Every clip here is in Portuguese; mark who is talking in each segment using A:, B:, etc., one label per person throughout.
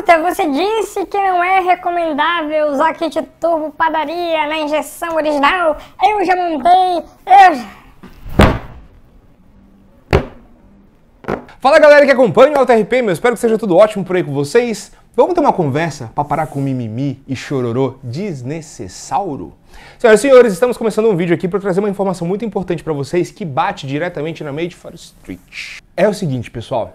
A: Curta, você disse que não é recomendável usar kit turbo padaria na injeção original. Eu já mandei, eu Fala galera que acompanha o AutoRP, meu, espero que seja tudo ótimo por aí com vocês. Vamos ter uma conversa para parar com mimimi e chororô desnecessauro? Senhoras e senhores, estamos começando um vídeo aqui para trazer uma informação muito importante para vocês que bate diretamente na Made for Street. É o seguinte, pessoal,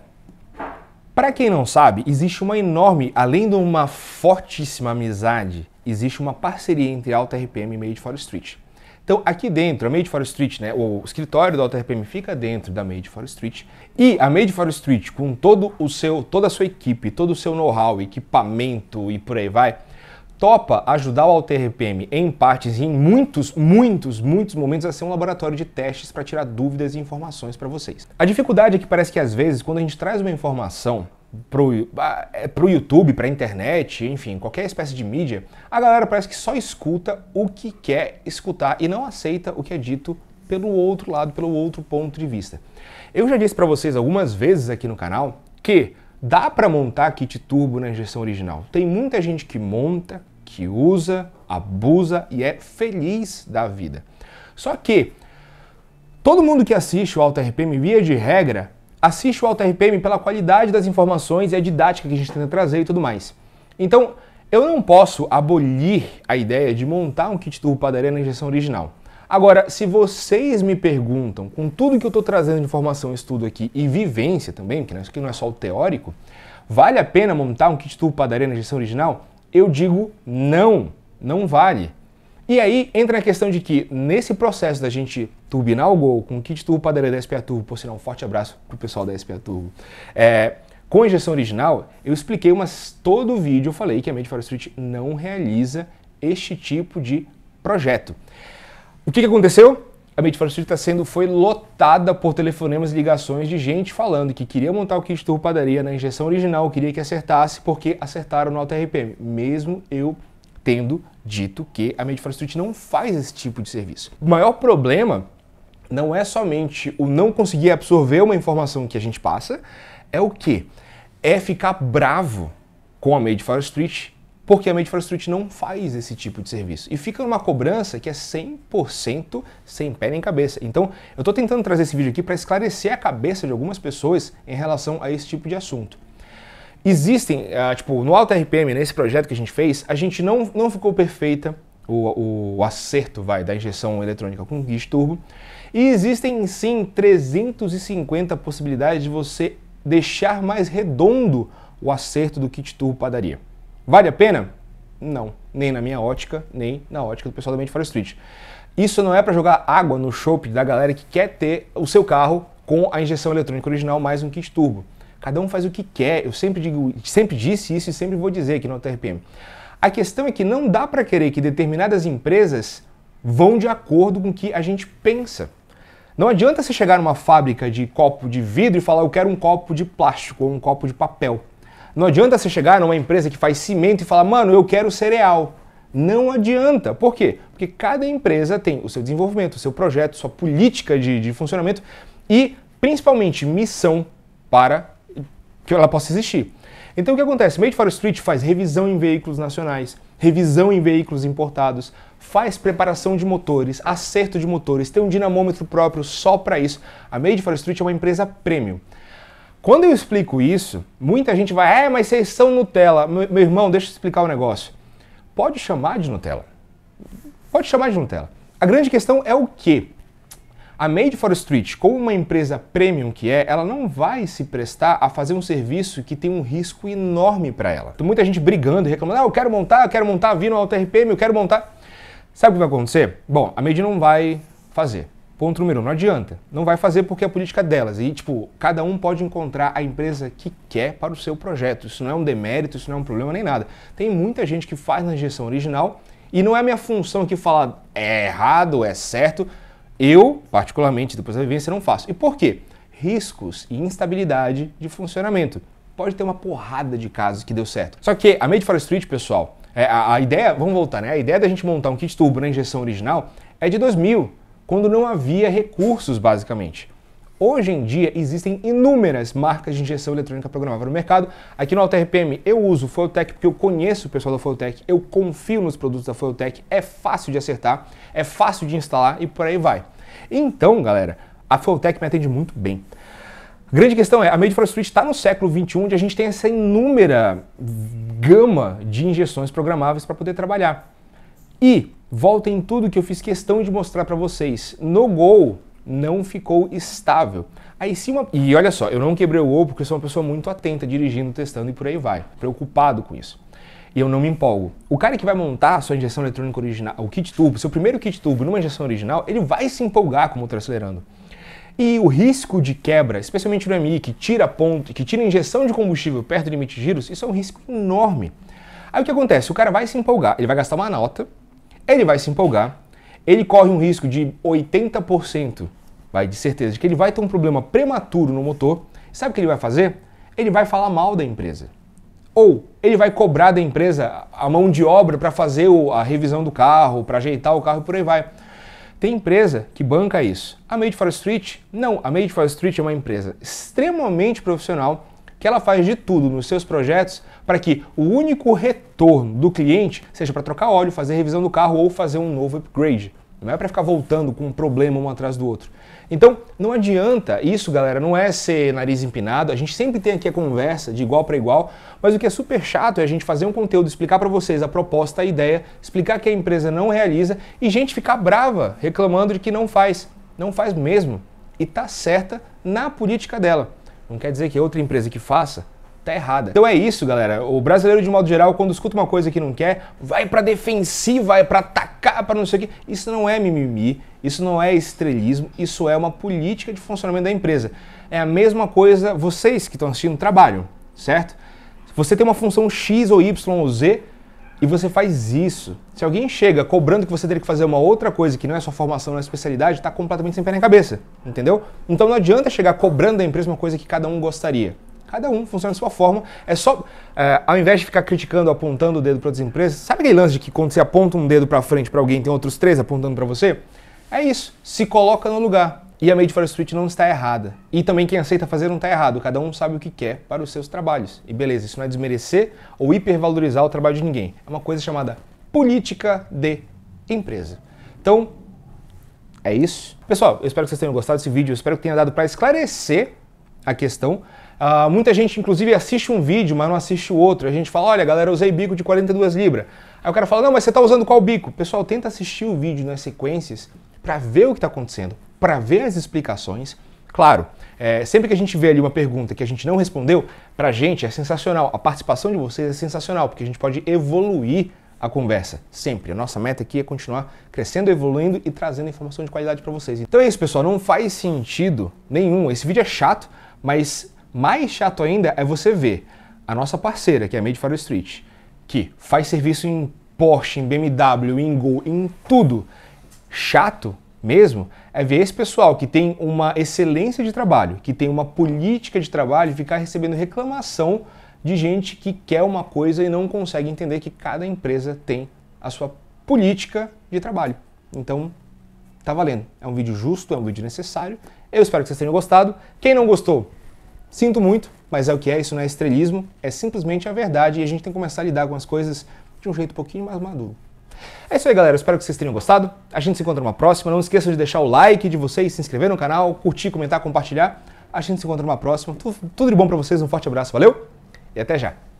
A: para quem não sabe, existe uma enorme, além de uma fortíssima amizade, existe uma parceria entre Alta RPM e Made for Street. Então, aqui dentro, a Made for Street, né, o escritório da Alta RPM fica dentro da Made for Street, e a Made for Street, com todo o seu, toda a sua equipe, todo o seu know-how, equipamento e por aí vai, topa ajudar o Alter RPM em partes e em muitos, muitos, muitos momentos a ser um laboratório de testes para tirar dúvidas e informações para vocês. A dificuldade é que parece que às vezes quando a gente traz uma informação para o ah, é, YouTube, para a internet, enfim, qualquer espécie de mídia, a galera parece que só escuta o que quer escutar e não aceita o que é dito pelo outro lado, pelo outro ponto de vista. Eu já disse para vocês algumas vezes aqui no canal que dá para montar kit turbo na injeção original. Tem muita gente que monta, que usa, abusa e é feliz da vida. Só que todo mundo que assiste o Alto RPM, via de regra, assiste o Alto RPM pela qualidade das informações e a didática que a gente tenta trazer e tudo mais. Então, eu não posso abolir a ideia de montar um kit turbo padaria na injeção original. Agora, se vocês me perguntam, com tudo que eu estou trazendo de informação, estudo aqui e vivência também, que não é só o teórico, vale a pena montar um kit turbo padaria na injeção original? eu digo não, não vale. E aí entra a questão de que, nesse processo da gente turbinar o gol com o kit turbo padaria da SPA Turbo, por sinal, um forte abraço pro pessoal da SPA Turbo, é, com injeção original, eu expliquei mas todo o vídeo, eu falei que a Made for Street não realiza este tipo de projeto. O que, que aconteceu? a Medical Street está sendo foi lotada por telefonemas e ligações de gente falando que queria montar o kit turbo padaria na injeção original, queria que acertasse porque acertaram no alto RPM, mesmo eu tendo dito que a Medical Street não faz esse tipo de serviço. O maior problema não é somente o não conseguir absorver uma informação que a gente passa, é o que? É ficar bravo com a Made for Street porque a Made Street não faz esse tipo de serviço. E fica numa cobrança que é 100% sem pé nem cabeça. Então, eu estou tentando trazer esse vídeo aqui para esclarecer a cabeça de algumas pessoas em relação a esse tipo de assunto. Existem, uh, tipo, no Alto RPM, nesse né, projeto que a gente fez, a gente não, não ficou perfeita o, o acerto vai da injeção eletrônica com kit turbo. E existem sim 350 possibilidades de você deixar mais redondo o acerto do kit turbo padaria. Vale a pena? Não, nem na minha ótica, nem na ótica do pessoal da Mente for Street. Isso não é para jogar água no chope da galera que quer ter o seu carro com a injeção eletrônica original mais um kit turbo. Cada um faz o que quer. Eu sempre digo, sempre disse isso e sempre vou dizer aqui no TRPM. A questão é que não dá para querer que determinadas empresas vão de acordo com o que a gente pensa. Não adianta você chegar numa fábrica de copo de vidro e falar eu quero um copo de plástico ou um copo de papel. Não adianta você chegar numa empresa que faz cimento e falar, mano, eu quero cereal. Não adianta. Por quê? Porque cada empresa tem o seu desenvolvimento, o seu projeto, sua política de, de funcionamento e, principalmente, missão para que ela possa existir. Então, o que acontece? Made for Street faz revisão em veículos nacionais, revisão em veículos importados, faz preparação de motores, acerto de motores, tem um dinamômetro próprio só para isso. A Made for Street é uma empresa premium. Quando eu explico isso, muita gente vai, é, mas vocês são Nutella. Meu irmão, deixa eu explicar o um negócio. Pode chamar de Nutella. Pode chamar de Nutella. A grande questão é o quê? A Made for Street, como uma empresa premium que é, ela não vai se prestar a fazer um serviço que tem um risco enorme para ela. Tem muita gente brigando e reclamando, ah, eu quero montar, eu quero montar, vi um AutoRPM, eu quero montar. Sabe o que vai acontecer? Bom, a Made não vai fazer contra número um, não adianta. Não vai fazer porque é a política é delas. E, tipo, cada um pode encontrar a empresa que quer para o seu projeto. Isso não é um demérito, isso não é um problema nem nada. Tem muita gente que faz na gestão original e não é minha função aqui falar é errado, é certo. Eu, particularmente, depois da vivência, não faço. E por quê? Riscos e instabilidade de funcionamento. Pode ter uma porrada de casos que deu certo. Só que a Made for Street, pessoal, é, a, a, ideia, vamos voltar, né? A ideia da gente montar um kit turbo na injeção original é de 2000 quando não havia recursos, basicamente. Hoje em dia existem inúmeras marcas de injeção eletrônica programável no mercado. Aqui no AltaRPM eu uso Foiltech porque eu conheço o pessoal da Foiltech, eu confio nos produtos da Foiltech, é fácil de acertar, é fácil de instalar e por aí vai. Então, galera, a Foiltech me atende muito bem. A grande questão é, a Made for Street está no século XXI, onde a gente tem essa inúmera gama de injeções programáveis para poder trabalhar. E Volta em tudo que eu fiz questão de mostrar para vocês. No gol não ficou estável. Aí sim uma... E olha só, eu não quebrei o gol porque eu sou uma pessoa muito atenta, dirigindo, testando e por aí vai. Preocupado com isso. E eu não me empolgo. O cara que vai montar a sua injeção eletrônica original, o kit turbo, seu primeiro kit turbo numa injeção original, ele vai se empolgar com o motor acelerando. E o risco de quebra, especialmente no MI, que tira ponto, que tira injeção de combustível perto do limite de giros, isso é um risco enorme. Aí o que acontece? O cara vai se empolgar, ele vai gastar uma nota, ele vai se empolgar, ele corre um risco de 80%, vai de certeza, de que ele vai ter um problema prematuro no motor. Sabe o que ele vai fazer? Ele vai falar mal da empresa. Ou ele vai cobrar da empresa a mão de obra para fazer a revisão do carro, para ajeitar o carro e por aí vai. Tem empresa que banca isso. A Made for Street? Não, a Made for Street é uma empresa extremamente profissional que ela faz de tudo nos seus projetos para que o único retorno do cliente seja para trocar óleo, fazer revisão do carro ou fazer um novo upgrade. Não é para ficar voltando com um problema um atrás do outro. Então, não adianta isso, galera, não é ser nariz empinado. A gente sempre tem aqui a conversa de igual para igual, mas o que é super chato é a gente fazer um conteúdo, explicar para vocês a proposta, a ideia, explicar que a empresa não realiza e gente ficar brava reclamando de que não faz. Não faz mesmo. E tá certa na política dela. Não quer dizer que outra empresa que faça tá errada. Então é isso, galera. O brasileiro, de modo geral, quando escuta uma coisa que não quer, vai pra defensiva, vai pra atacar, pra não sei o quê. Isso não é mimimi, isso não é estrelismo, isso é uma política de funcionamento da empresa. É a mesma coisa vocês que estão assistindo trabalham, certo? Você tem uma função X ou Y ou Z, e você faz isso. Se alguém chega cobrando que você teria que fazer uma outra coisa que não é sua formação, não é especialidade, está completamente sem pé na cabeça, entendeu? Então não adianta chegar cobrando da empresa uma coisa que cada um gostaria. Cada um funciona de sua forma. É só, é, ao invés de ficar criticando, apontando o dedo para outras empresas, sabe aquele lance de que quando você aponta um dedo para frente para alguém, tem outros três apontando para você? É isso. Se coloca no lugar. E a Made for Street não está errada. E também quem aceita fazer não está errado. Cada um sabe o que quer para os seus trabalhos. E beleza, isso não é desmerecer ou hipervalorizar o trabalho de ninguém. É uma coisa chamada política de empresa. Então, é isso. Pessoal, eu espero que vocês tenham gostado desse vídeo. Eu espero que tenha dado para esclarecer a questão. Uh, muita gente, inclusive, assiste um vídeo, mas não assiste o outro. A gente fala, olha, galera, eu usei bico de 42 libras. Aí o cara fala, não, mas você está usando qual bico? Pessoal, tenta assistir o vídeo nas sequências para ver o que está acontecendo para ver as explicações. Claro, é, sempre que a gente vê ali uma pergunta que a gente não respondeu, para a gente é sensacional. A participação de vocês é sensacional, porque a gente pode evoluir a conversa, sempre. A nossa meta aqui é continuar crescendo, evoluindo e trazendo informação de qualidade para vocês. Então é isso, pessoal. Não faz sentido nenhum. Esse vídeo é chato, mas mais chato ainda é você ver a nossa parceira, que é a Made for Street, que faz serviço em Porsche, em BMW, em Gol, em tudo. Chato mesmo é ver esse pessoal que tem uma excelência de trabalho, que tem uma política de trabalho, ficar recebendo reclamação de gente que quer uma coisa e não consegue entender que cada empresa tem a sua política de trabalho. Então, tá valendo. É um vídeo justo, é um vídeo necessário. Eu espero que vocês tenham gostado. Quem não gostou, sinto muito, mas é o que é, isso não é estrelismo, é simplesmente a verdade e a gente tem que começar a lidar com as coisas de um jeito um pouquinho mais maduro. É isso aí, galera. Espero que vocês tenham gostado. A gente se encontra numa próxima. Não esqueçam de deixar o like de vocês, se inscrever no canal, curtir, comentar, compartilhar. A gente se encontra numa próxima. Tudo, tudo de bom para vocês. Um forte abraço. Valeu e até já.